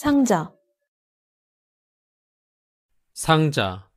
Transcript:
상자 상자